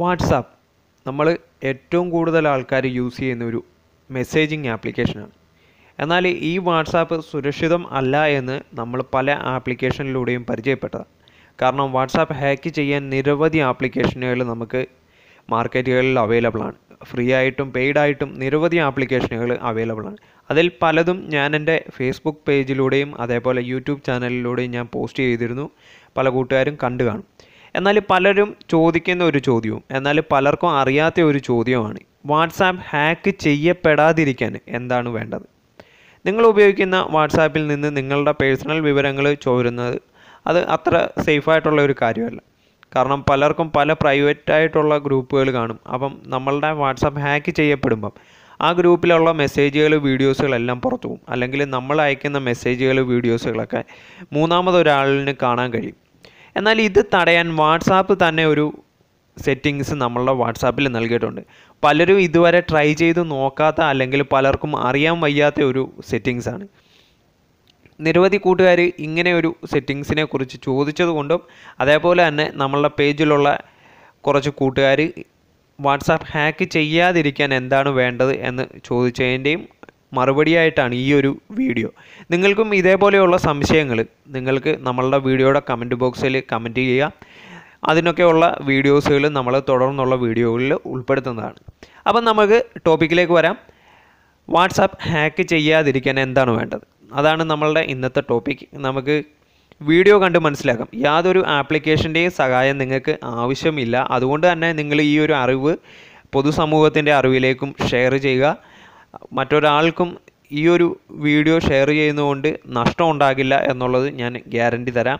WhatsApp നമ്മൾ ഏറ്റവും കൂടുതൽ ആൾക്കാർ യൂസ് ചെയ്യുന്ന ഒരു മെസ്സേജിങ് ആപ്ലിക്കേഷനാണ് എന്നാൽ ഈ വാട്സാപ്പ് സുരക്ഷിതം അല്ല എന്ന് നമ്മൾ പല ആപ്ലിക്കേഷനിലൂടെയും പരിചയപ്പെട്ടതാണ് കാരണം വാട്സാപ്പ് ഹാക്ക് ചെയ്യാൻ നിരവധി ആപ്ലിക്കേഷനുകൾ നമുക്ക് മാർക്കറ്റുകളിൽ അവൈലബിൾ ആണ് ഫ്രീ ആയിട്ടും പെയ്ഡ് ആയിട്ടും നിരവധി ആപ്ലിക്കേഷനുകൾ അവൈലബിൾ ആണ് അതിൽ പലതും ഞാൻ എൻ്റെ ഫേസ്ബുക്ക് പേജിലൂടെയും അതേപോലെ യൂട്യൂബ് ചാനലിലൂടെയും ഞാൻ പോസ്റ്റ് ചെയ്തിരുന്നു പല കൂട്ടുകാരും കണ്ടു കാണും എന്നാൽ പലരും ചോദിക്കുന്ന ഒരു ചോദ്യവും എന്നാൽ പലർക്കും അറിയാത്ത ഒരു ചോദ്യവുമാണ് വാട്സാപ്പ് ഹാക്ക് ചെയ്യപ്പെടാതിരിക്കാൻ എന്താണ് വേണ്ടത് നിങ്ങൾ ഉപയോഗിക്കുന്ന വാട്സാപ്പിൽ നിന്ന് നിങ്ങളുടെ പേഴ്സണൽ വിവരങ്ങൾ ചോരുന്നത് അത് അത്ര സേഫായിട്ടുള്ള ഒരു കാര്യമല്ല കാരണം പലർക്കും പല പ്രൈവറ്റ് ആയിട്ടുള്ള ഗ്രൂപ്പുകൾ കാണും അപ്പം നമ്മളുടെ വാട്സാപ്പ് ഹാക്ക് ചെയ്യപ്പെടുമ്പം ആ ഗ്രൂപ്പിലുള്ള മെസ്സേജുകൾ വീഡിയോസുകളെല്ലാം പുറത്തു പോകും അല്ലെങ്കിൽ നമ്മൾ അയക്കുന്ന മെസ്സേജുകൾ വീഡിയോസുകളൊക്കെ മൂന്നാമതൊരാളിന് കാണാൻ കഴിയും എന്നാൽ ഇത് തടയാൻ വാട്സാപ്പ് തന്നെ ഒരു സെറ്റിങ്സ് നമ്മളുടെ വാട്സാപ്പിൽ നൽകിയിട്ടുണ്ട് പലരും ഇതുവരെ ട്രൈ ചെയ്ത് നോക്കാത്ത അല്ലെങ്കിൽ പലർക്കും അറിയാൻ വയ്യാത്ത ഒരു സെറ്റിങ്സ് ആണ് നിരവധി കൂട്ടുകാർ ഇങ്ങനെ ഒരു സെറ്റിങ്സിനെ കുറിച്ച് ചോദിച്ചതുകൊണ്ടും അതേപോലെ തന്നെ നമ്മളുടെ പേജിലുള്ള കുറച്ച് കൂട്ടുകാർ വാട്സാപ്പ് ഹാക്ക് ചെയ്യാതിരിക്കാൻ എന്താണ് വേണ്ടത് എന്ന് ചോദിച്ചതിൻ്റെയും മറുപടിയായിട്ടാണ് ഈ ഒരു വീഡിയോ നിങ്ങൾക്കും ഇതേപോലെയുള്ള സംശയങ്ങൾ നിങ്ങൾക്ക് നമ്മളുടെ വീഡിയോയുടെ കമൻറ്റ് ബോക്സിൽ കമൻറ്റ് ചെയ്യുക അതിനൊക്കെയുള്ള വീഡിയോസുകൾ നമ്മൾ തുടർന്നുള്ള വീഡിയോകളിൽ ഉൾപ്പെടുത്തുന്നതാണ് അപ്പം നമുക്ക് ടോപ്പിക്കിലേക്ക് വരാം വാട്സാപ്പ് ഹാക്ക് ചെയ്യാതിരിക്കാൻ എന്താണ് വേണ്ടത് അതാണ് നമ്മളുടെ ഇന്നത്തെ ടോപ്പിക് നമുക്ക് വീഡിയോ കണ്ട് മനസ്സിലാക്കാം യാതൊരു ആപ്ലിക്കേഷൻ്റെയും സഹായം നിങ്ങൾക്ക് ആവശ്യമില്ല അതുകൊണ്ട് തന്നെ നിങ്ങൾ ഈ ഒരു അറിവ് പൊതുസമൂഹത്തിൻ്റെ അറിവിലേക്കും ഷെയർ ചെയ്യുക മറ്റൊരാൾക്കും ഈ ഒരു വീഡിയോ ഷെയർ ചെയ്യുന്നതുകൊണ്ട് നഷ്ടം ഉണ്ടാകില്ല എന്നുള്ളത് ഞാൻ ഗ്യാരണ്ടി തരാം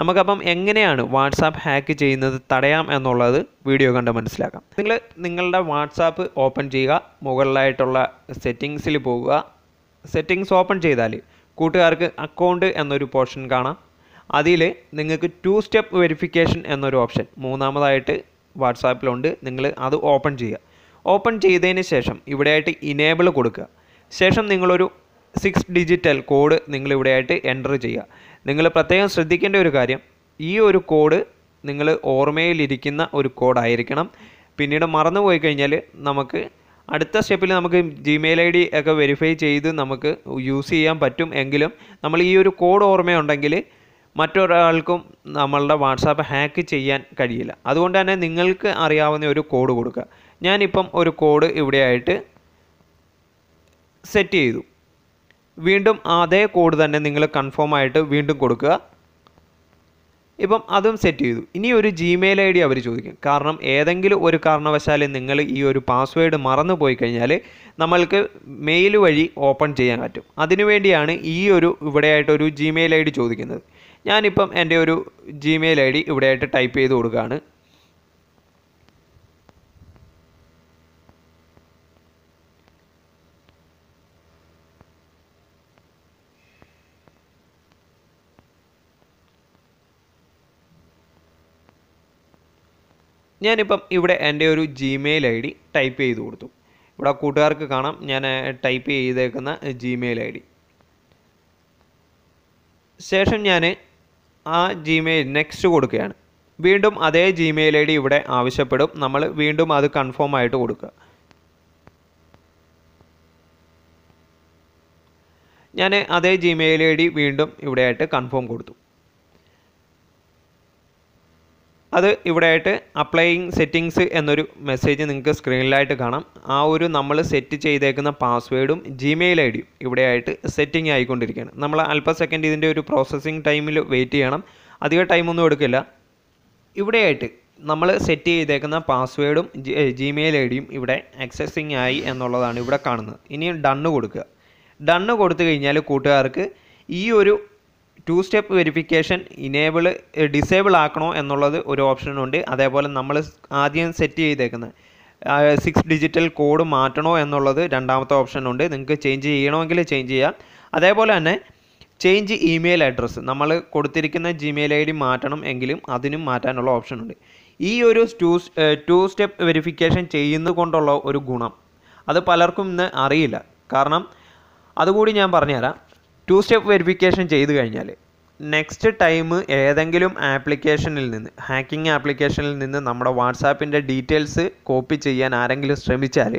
നമുക്കപ്പം എങ്ങനെയാണ് വാട്സാപ്പ് ഹാക്ക് ചെയ്യുന്നത് തടയാം എന്നുള്ളത് വീഡിയോ കണ്ട് മനസ്സിലാക്കാം നിങ്ങൾ നിങ്ങളുടെ വാട്സാപ്പ് ഓപ്പൺ ചെയ്യുക മുകളിലായിട്ടുള്ള സെറ്റിങ്സിൽ പോവുക സെറ്റിങ്സ് ഓപ്പൺ ചെയ്താൽ കൂട്ടുകാർക്ക് അക്കൗണ്ട് എന്നൊരു പോർഷൻ കാണാം അതിൽ നിങ്ങൾക്ക് ടു സ്റ്റെപ്പ് വെരിഫിക്കേഷൻ എന്നൊരു ഓപ്ഷൻ മൂന്നാമതായിട്ട് വാട്സാപ്പിലുണ്ട് നിങ്ങൾ അത് ഓപ്പൺ ചെയ്യുക ഓപ്പൺ ചെയ്തതിന് ശേഷം ഇവിടെയായിട്ട് ഇനേബിൾ കൊടുക്കുക ശേഷം നിങ്ങളൊരു സിക്സ് ഡിജിറ്റൽ കോഡ് നിങ്ങൾ ഇവിടെയായിട്ട് എൻ്റർ ചെയ്യുക നിങ്ങൾ പ്രത്യേകം ശ്രദ്ധിക്കേണ്ട ഒരു കാര്യം ഈ ഒരു കോഡ് നിങ്ങൾ ഓർമ്മയിലിരിക്കുന്ന ഒരു കോഡായിരിക്കണം പിന്നീട് മറന്നുപോയി കഴിഞ്ഞാൽ നമുക്ക് അടുത്ത സ്റ്റെപ്പിൽ നമുക്ക് ജിമെയിൽ ഐ ഡി ഒക്കെ വെരിഫൈ ചെയ്ത് നമുക്ക് യൂസ് ചെയ്യാൻ പറ്റും എങ്കിലും നമ്മൾ ഈ ഒരു കോഡ് ഓർമ്മയുണ്ടെങ്കിൽ മറ്റൊരാൾക്കും നമ്മളുടെ വാട്സാപ്പ് ഹാക്ക് ചെയ്യാൻ കഴിയില്ല അതുകൊണ്ട് തന്നെ നിങ്ങൾക്ക് അറിയാവുന്ന ഒരു കോഡ് കൊടുക്കുക ഞാനിപ്പം ഒരു കോഡ് ഇവിടെയായിട്ട് സെറ്റ് ചെയ്തു വീണ്ടും അതേ കോഡ് തന്നെ നിങ്ങൾ കൺഫേം ആയിട്ട് വീണ്ടും കൊടുക്കുക ഇപ്പം അതും സെറ്റ് ചെയ്തു ഇനി ഒരു ജിമെയിൽ ഐ ഡി അവർ ചോദിക്കും കാരണം ഏതെങ്കിലും ഒരു കാരണവശാലും നിങ്ങൾ ഈ ഒരു പാസ്വേഡ് മറന്നു പോയി കഴിഞ്ഞാൽ നമ്മൾക്ക് മെയിൽ വഴി ഓപ്പൺ ചെയ്യാൻ പറ്റും അതിനുവേണ്ടിയാണ് ഈ ഒരു ഇവിടെയായിട്ട് ഒരു ജിമെയിൽ ഐ ഡി ചോദിക്കുന്നത് ഞാനിപ്പം എൻ്റെ ഒരു ജിമെയിൽ ഐ ഡി ഇവിടെയായിട്ട് ടൈപ്പ് ചെയ്ത് കൊടുക്കുകയാണ് ഞാനിപ്പം ഇവിടെ എൻ്റെ ഒരു ജിമെയിൽ ഐ ഡി ടൈപ്പ് ചെയ്ത് കൊടുത്തു ഇവിടെ കൂട്ടുകാർക്ക് കാണാം ഞാൻ ടൈപ്പ് ചെയ്തേക്കുന്ന ജിമെയിൽ ഐ ഡി ശേഷം ഞാൻ ആ ജിമെയിൽ നെക്സ്റ്റ് കൊടുക്കുകയാണ് വീണ്ടും അതേ ജിമെയിൽ ഐ ഡി ഇവിടെ ആവശ്യപ്പെടും നമ്മൾ വീണ്ടും അത് കൺഫേം ആയിട്ട് കൊടുക്കുക ഞാൻ അതേ ജിമെയിൽ ഐ ഡി വീണ്ടും ഇവിടെയായിട്ട് കൺഫേം കൊടുത്തു അത് ആയിട്ട് അപ്ലൈയിങ് സെറ്റിങ്സ് എന്നൊരു മെസ്സേജ് നിങ്ങൾക്ക് സ്ക്രീനിലായിട്ട് കാണാം ആ ഒരു നമ്മൾ സെറ്റ് ചെയ്തേക്കുന്ന പാസ്വേഡും ജിമെയിൽ ഐ ഡിയും ഇവിടെയായിട്ട് സെറ്റിംഗ് ആയിക്കൊണ്ടിരിക്കുകയാണ് നമ്മൾ അല്പ സെക്കൻഡ് ഇതിൻ്റെ ഒരു പ്രോസസ്സിങ് ടൈമിൽ വെയിറ്റ് ചെയ്യണം അധികം ടൈമൊന്നും എടുക്കില്ല ഇവിടെയായിട്ട് നമ്മൾ സെറ്റ് ചെയ്തേക്കുന്ന പാസ്വേഡും ജിമെയിൽ ഐ ഡിയും ഇവിടെ ആക്സസിങ് ആയി എന്നുള്ളതാണ് ഇവിടെ കാണുന്നത് ഇനി ഡണ്ണ് കൊടുക്കുക ഡണ്ണ് കൊടുത്തു കഴിഞ്ഞാൽ കൂട്ടുകാർക്ക് ഈ ഒരു two step verification enable disable ആക്കണോ എന്നുള്ളത് ഒരു ഓപ്ഷനുണ്ട് അതേപോലെ നമ്മൾ ആദ്യം സെറ്റ് ചെയ്തേക്കുന്നത് സിക്സ് ഡിജിറ്റൽ കോഡ് മാറ്റണോ എന്നുള്ളത് രണ്ടാമത്തെ ഓപ്ഷനുണ്ട് നിങ്ങൾക്ക് ചേഞ്ച് ചെയ്യണമെങ്കിൽ ചേഞ്ച് ചെയ്യാം അതേപോലെ തന്നെ ചേഞ്ച് ഇമെയിൽ അഡ്രസ്സ് നമ്മൾ കൊടുത്തിരിക്കുന്ന ജിമെയിൽ ഐ ഡി മാറ്റണം എങ്കിലും അതിനും മാറ്റാനുള്ള ഓപ്ഷനുണ്ട് ഈ ഒരു two two eh, step verification ചെയ്യുന്നതുകൊണ്ടുള്ള ഒരു ഗുണം അത് പലർക്കും ഇന്ന് അറിയില്ല കാരണം അതുകൂടി ഞാൻ പറഞ്ഞുതരാം ടു സ്റ്റെപ്പ് വെരിഫിക്കേഷൻ ചെയ്ത് കഴിഞ്ഞാൽ നെക്സ്റ്റ് ടൈം ഏതെങ്കിലും ആപ്ലിക്കേഷനിൽ നിന്ന് ഹാക്കിംഗ് ആപ്ലിക്കേഷനിൽ നിന്ന് നമ്മുടെ വാട്സാപ്പിൻ്റെ ഡീറ്റെയിൽസ് കോപ്പി ചെയ്യാൻ ആരെങ്കിലും ശ്രമിച്ചാൽ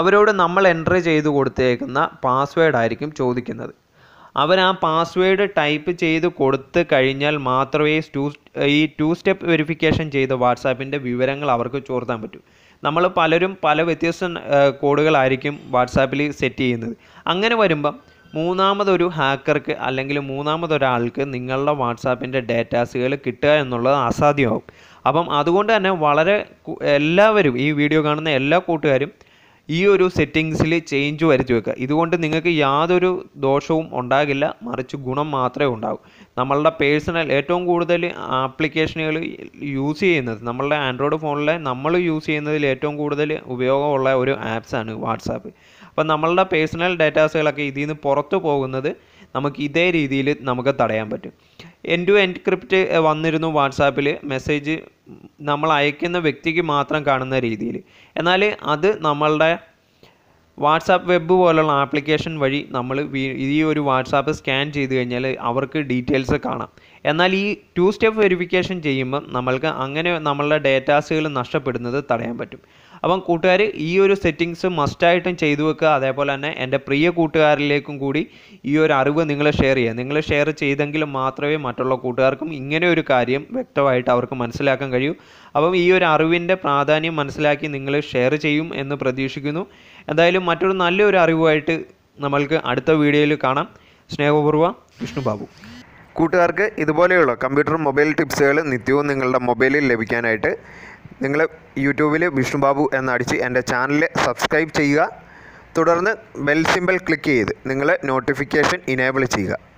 അവരോട് നമ്മൾ എൻ്റർ ചെയ്ത് കൊടുത്തേക്കുന്ന പാസ്വേഡ് ആയിരിക്കും ചോദിക്കുന്നത് അവൻ ആ പാസ്വേഡ് ടൈപ്പ് ചെയ്ത് കൊടുത്ത് കഴിഞ്ഞാൽ മാത്രമേ ടു ഈ ടു സ്റ്റെപ്പ് വെരിഫിക്കേഷൻ ചെയ്ത വാട്സാപ്പിൻ്റെ വിവരങ്ങൾ അവർക്ക് ചോർത്താൻ പറ്റൂ നമ്മൾ പലരും പല വ്യത്യസ്ത കോഡുകളായിരിക്കും വാട്സാപ്പിൽ സെറ്റ് ചെയ്യുന്നത് അങ്ങനെ വരുമ്പം മൂന്നാമതൊരു ഹാക്കർക്ക് അല്ലെങ്കിൽ മൂന്നാമതൊരാൾക്ക് നിങ്ങളുടെ വാട്സാപ്പിൻ്റെ ഡേറ്റാസുകൾ കിട്ടുക എന്നുള്ളത് അസാധ്യമാവും അപ്പം അതുകൊണ്ട് തന്നെ വളരെ എല്ലാവരും ഈ വീഡിയോ കാണുന്ന എല്ലാ കൂട്ടുകാരും ഈ ഒരു സെറ്റിങ്സിൽ ചേഞ്ച് വരുത്തി വെക്കുക ഇതുകൊണ്ട് നിങ്ങൾക്ക് യാതൊരു ദോഷവും ഉണ്ടാകില്ല മറിച്ച് ഗുണം മാത്രമേ ഉണ്ടാകൂ നമ്മളുടെ പേഴ്സണൽ ഏറ്റവും കൂടുതൽ ആപ്ലിക്കേഷനുകൾ യൂസ് ചെയ്യുന്നത് നമ്മളുടെ ആൻഡ്രോയിഡ് ഫോണിലെ നമ്മൾ യൂസ് ചെയ്യുന്നതിൽ ഏറ്റവും കൂടുതൽ ഉപയോഗമുള്ള ഒരു ആപ്സാണ് വാട്സാപ്പ് അപ്പോൾ നമ്മളുടെ പേഴ്സണൽ ഡേറ്റാസുകളൊക്കെ ഇതിൽ നിന്ന് പുറത്തു പോകുന്നത് നമുക്ക് ഇതേ രീതിയിൽ നമുക്ക് തടയാൻ പറ്റും എൻ ടു എൻ ക്രിപ്റ്റ് വന്നിരുന്നു വാട്സാപ്പിൽ മെസ്സേജ് നമ്മൾ അയക്കുന്ന വ്യക്തിക്ക് മാത്രം കാണുന്ന രീതിയിൽ എന്നാൽ അത് നമ്മളുടെ വാട്സാപ്പ് വെബ് പോലുള്ള ആപ്ലിക്കേഷൻ വഴി നമ്മൾ ഈ ഒരു വാട്സാപ്പ് സ്കാൻ ചെയ്ത് കഴിഞ്ഞാൽ അവർക്ക് ഡീറ്റെയിൽസ് കാണാം എന്നാൽ ഈ ടു സ്റ്റെപ്പ് വെരിഫിക്കേഷൻ ചെയ്യുമ്പോൾ നമ്മൾക്ക് അങ്ങനെ നമ്മളുടെ ഡേറ്റാസുകൾ നഷ്ടപ്പെടുന്നത് തടയാൻ പറ്റും അപ്പം കൂട്ടുകാർ ഈ ഒരു സെറ്റിങ്സ് മസ്റ്റായിട്ടും ചെയ്തു വെക്കുക അതേപോലെ തന്നെ എൻ്റെ പ്രിയ കൂട്ടുകാരിലേക്കും കൂടി ഈ ഒരു അറിവ് നിങ്ങൾ ഷെയർ ചെയ്യുക നിങ്ങൾ ഷെയർ ചെയ്തെങ്കിൽ മാത്രമേ മറ്റുള്ള കൂട്ടുകാർക്കും ഇങ്ങനെ ഒരു കാര്യം വ്യക്തമായിട്ട് അവർക്ക് മനസ്സിലാക്കാൻ കഴിയൂ അപ്പം ഈ ഒരു അറിവിൻ്റെ പ്രാധാന്യം മനസ്സിലാക്കി നിങ്ങൾ ഷെയർ ചെയ്യും എന്ന് പ്രതീക്ഷിക്കുന്നു എന്തായാലും മറ്റൊരു നല്ലൊരു അറിവുമായിട്ട് നമ്മൾക്ക് അടുത്ത വീഡിയോയിൽ കാണാം സ്നേഹപൂർവ്വ വിഷ്ണുബാബു കൂട്ടുകാർക്ക് ഇതുപോലെയുള്ള കമ്പ്യൂട്ടർ മൊബൈൽ ടിപ്സുകൾ നിത്യവും നിങ്ങളുടെ മൊബൈലിൽ ലഭിക്കാനായിട്ട് നിങ്ങൾ യൂട്യൂബിൽ വിഷ്ണു ബാബു എന്നടിച്ച് എൻ്റെ ചാനൽ സബ്സ്ക്രൈബ് ചെയ്യുക തുടർന്ന് ബെൽ സിമ്പിൾ ക്ലിക്ക് ചെയ്ത് നിങ്ങൾ നോട്ടിഫിക്കേഷൻ ഇനേബിൾ ചെയ്യുക